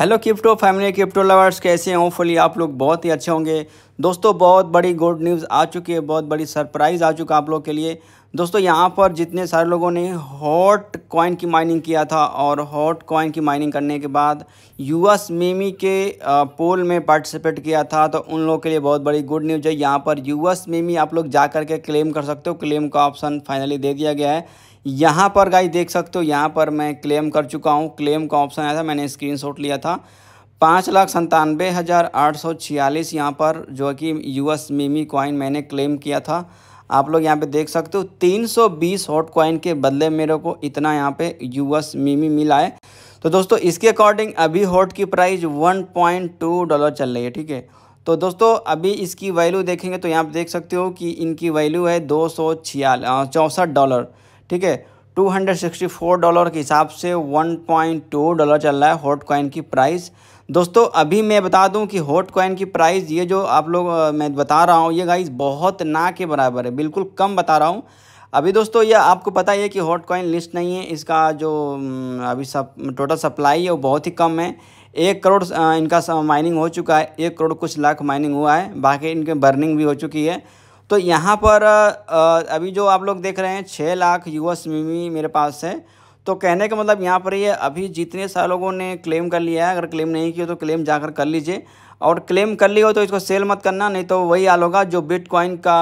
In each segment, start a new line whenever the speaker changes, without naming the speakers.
hello crypto family crypto lovers कैसे हैं hopefully आप लोग बहुत ही अच्छे होंगे दोस्तों बहुत बड़ी गुड न्यूज़ आ चुकी है बहुत बड़ी सरप्राइज़ आ चुका आप लोग के लिए दोस्तों यहाँ पर जितने सारे लोगों ने हॉट कॉइन की माइनिंग किया था और हॉट कॉइन की माइनिंग करने के बाद यूएस मेमी के पोल में पार्टिसिपेट किया था तो उन लोगों के लिए बहुत बड़ी गुड न्यूज़ है यहाँ पर यूएस मेमी आप लोग जा कर के क्लेम कर सकते हो क्लेम का ऑप्शन फाइनली दे दिया गया है यहाँ पर गाई देख सकते हो यहाँ पर मैं क्लेम कर चुका हूँ क्लेम का ऑप्शन आया था मैंने स्क्रीन लिया था पाँच लाख संतानवे हज़ार आठ सौ छियालीस यहाँ पर जो कि यूएस मीमी कॉइन मैंने क्लेम किया था आप लोग यहाँ पे देख सकते हो तीन सौ बीस हॉट कॉइन के बदले मेरे को इतना यहाँ पे यूएस मीमी मिला है तो दोस्तों इसके अकॉर्डिंग अभी हॉट की price one point two dollar चल रही है ठीक है तो दोस्तों अभी इसकी वैल्यू देखेंगे तो यहाँ पर देख सकते हो कि इनकी वैल्यू है दो सौ चौंसठ डॉलर ठीक है 264 डॉलर के हिसाब से 1.2 डॉलर चल रहा है हॉट कॉइन की प्राइस दोस्तों अभी मैं बता दूं कि हॉट कॉइन की प्राइस ये जो आप लोग मैं बता रहा हूँ ये गाइस बहुत ना के बराबर है बिल्कुल कम बता रहा हूँ अभी दोस्तों ये आपको पता ही है कि हॉट कॉइन लिस्ट नहीं है इसका जो अभी सब टोटल सप्लाई है वो बहुत ही कम है एक करोड़ इनका माइनिंग हो चुका है एक करोड़ कुछ लाख माइनिंग हुआ है बाकी इनके बर्निंग भी हो चुकी है तो यहाँ पर अभी जो आप लोग देख रहे हैं छः लाख यूएस मीमी मेरे पास है तो कहने का मतलब यहाँ पर ये अभी जितने सारे लोगों ने क्लेम कर लिया है अगर क्लेम नहीं किया तो क्लेम जाकर कर लीजिए और क्लेम कर लिया हो तो इसको सेल मत करना नहीं तो वही हाल होगा जो बिटकॉइन का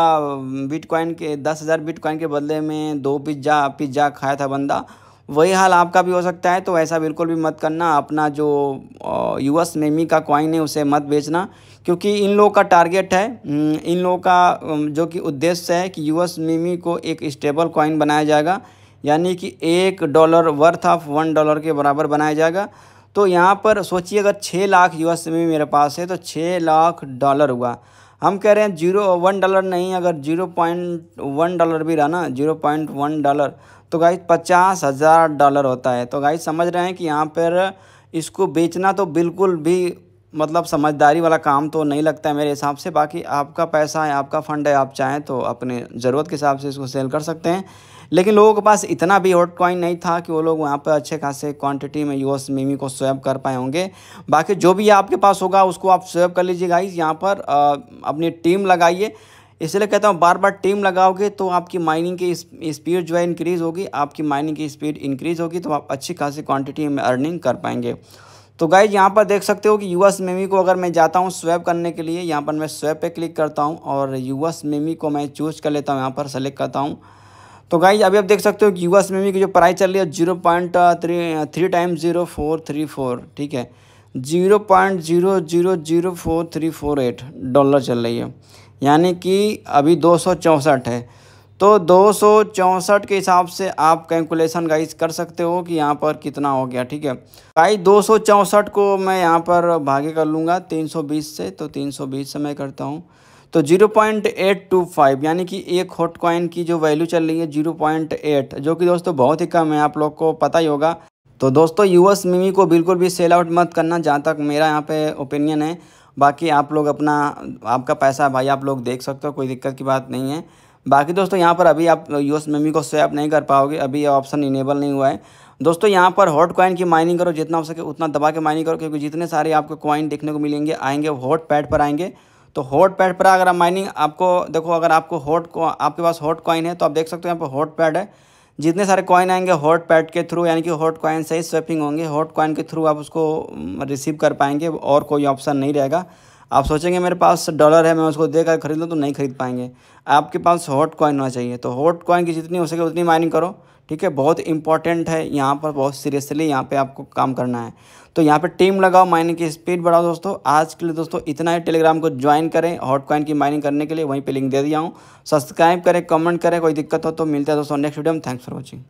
बिटकॉइन के दस हज़ार बिट के बदले में दो पिज्ज़ा पिज्ज़ा खाया था बंदा वही हाल आपका भी हो सकता है तो ऐसा बिल्कुल भी मत करना अपना जो यू एस नेमी का कॉइन है उसे मत बेचना क्योंकि इन लोगों का टारगेट है हम्म, इन लोगों का जो कि उद्देश्य है कि यू एस नेमी को एक स्टेबल कॉइन बनाया जाएगा यानी कि एक dollar worth of one dollar के बराबर बनाया जाएगा तो यहाँ पर सोचिए अगर छः लाख एस में मेरे पास है तो छः लाख डॉलर हुआ हम कह रहे हैं जीरो वन डॉलर नहीं अगर जीरो पॉइंट वन डॉलर भी रहा ना जीरो पॉइंट वन डॉलर तो गाइस पचास हज़ार डॉलर होता है तो गाइस समझ रहे हैं कि यहाँ पर इसको बेचना तो बिल्कुल भी मतलब समझदारी वाला काम तो नहीं लगता है मेरे हिसाब से बाकी आपका पैसा है आपका फ़ंड है आप चाहें तो अपने ज़रूरत के हिसाब से इसको सेल कर सकते हैं लेकिन लोगों के पास इतना भी हॉट कॉइन नहीं था कि वो लोग वहाँ पर अच्छे खासे क्वांटिटी में यूएस मीमी को स्वैप कर पाए होंगे बाकी जो भी आपके पास होगा उसको आप स्वैप कर लीजिए गाइज यहाँ पर आ, अपनी टीम लगाइए इसलिए कहता हूँ बार बार टीम लगाओगे तो आपकी माइनिंग की स्पीड जो है इंक्रीज़ होगी आपकी माइनिंग की स्पीड इंक्रीज़ होगी तो आप अच्छी खासी क्वांटिटी में अर्निंग कर पाएंगे तो गाइज यहाँ पर देख सकते हो कि यू एस मेमी को अगर मैं जाता हूँ स्वैप करने के लिए यहाँ पर मैं स्वैप पे क्लिक करता हूँ और यूएस मेमी को मैं चूज कर लेता हूँ यहाँ पर सेलेक्ट करता हूँ तो गाइज अभी आप देख सकते हो कि यूएस में भी जो प्राइस चल रही है zero point three three time zero four three four ठीक है zero point zero zero zero four three four eight dollar चल रही है यानी कि अभी दो सौ चौंसठ है तो दो सौ चौंसठ के हिसाब से आप कैलकुलेशन गाइज कर सकते हो कि यहाँ पर कितना हो गया ठीक है गाइज दो सौ चौंसठ को मैं यहाँ पर भागे कर लूँगा तीन सौ बीस से तो तीन सौ बीस से मैं करता हूँ तो 0.825 यानी कि एक हॉट कॉइन की जो वैल्यू चल रही है 0.8 जो कि दोस्तों बहुत ही कम है आप लोग को पता ही होगा तो दोस्तों यूएस मिमी को बिल्कुल भी सेल आउट मत करना जहाँ तक मेरा यहाँ पे ओपिनियन है बाकी आप लोग अपना आपका पैसा भाई आप लोग देख सकते हो कोई दिक्कत की बात नहीं है बाकी दोस्तों यहाँ पर अभी आप यू मेमी को स्वैप नहीं कर पाओगे अभी ऑप्शन इनेबल नहीं हुआ है दोस्तों यहाँ पर हॉट कॉइन की माइनिंग करो जितना हो सके उतना दबा के माइनिंग करो क्योंकि जितने सारे आपको कॉइन देखने को मिलेंगे आएंगे हॉट पैड पर आएंगे तो हॉट पैड पर अगर आप माइनिंग आपको देखो अगर आपको हॉट आपके पास हॉट कॉइन है तो आप देख सकते हो यहाँ पर हॉट पैड है जितने सारे कॉइन आएंगे हॉट पैड के थ्रू यानी कि हॉट कॉइन से ही स्वेपिंग होंगे हॉट कॉइन के थ्रू आप उसको रिसीव mm, कर पाएंगे और कोई ऑप्शन नहीं रहेगा आप सोचेंगे मेरे पास डॉलर है मैं उसको देकर खरीद लूँ तो नहीं खरीद पाएंगे आपके पास हॉट कॉइन होना चाहिए तो हॉट कॉइन की जितनी हो सके उतनी माइनिंग करो ठीक है बहुत इंपॉर्टेंट है यहाँ पर बहुत सीरियसली यहाँ पे आपको काम करना है तो यहाँ पे टीम लगाओ माइनिंग की स्पीड बढ़ाओ दोस्तों आज के लिए दोस्तों इतना ही टेलीग्राम को ज्वाइन करें हॉट कॉइन की माइनिंग करने के लिए वहीं पे लिंक दे दिया हूँ सब्सक्राइब करें कमेंट करें कोई दिक्कत हो तो मिलता है दोस्तों नेक्स्ट वीडियो में थैंक्स फॉर वॉचिंग